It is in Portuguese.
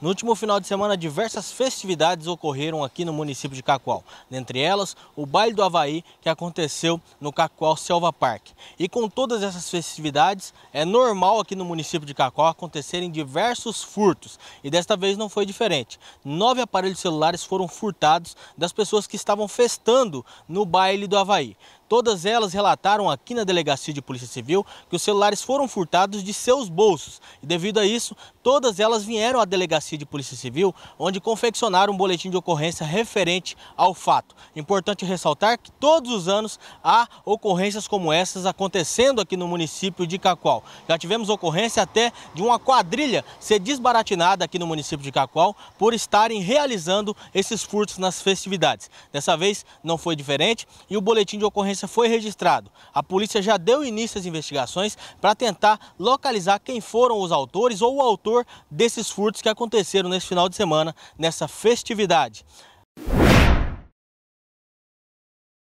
No último final de semana, diversas festividades ocorreram aqui no município de Cacoal. Dentre elas, o Baile do Havaí, que aconteceu no Cacoal Selva Park. E com todas essas festividades, é normal aqui no município de Cacoal acontecerem diversos furtos. E desta vez não foi diferente. Nove aparelhos celulares foram furtados das pessoas que estavam festando no Baile do Havaí. Todas elas relataram aqui na delegacia de Polícia Civil que os celulares foram furtados de seus bolsos. E devido a isso, todas elas vieram à delegacia de Polícia Civil, onde confeccionaram um boletim de ocorrência referente ao fato. Importante ressaltar que todos os anos há ocorrências como essas acontecendo aqui no município de Cacoal. Já tivemos ocorrência até de uma quadrilha ser desbaratinada aqui no município de Cacoal por estarem realizando esses furtos nas festividades. Dessa vez não foi diferente e o boletim de ocorrência ocorrência foi registrado. A polícia já deu início às investigações para tentar localizar quem foram os autores ou o autor desses furtos que aconteceram nesse final de semana, nessa festividade.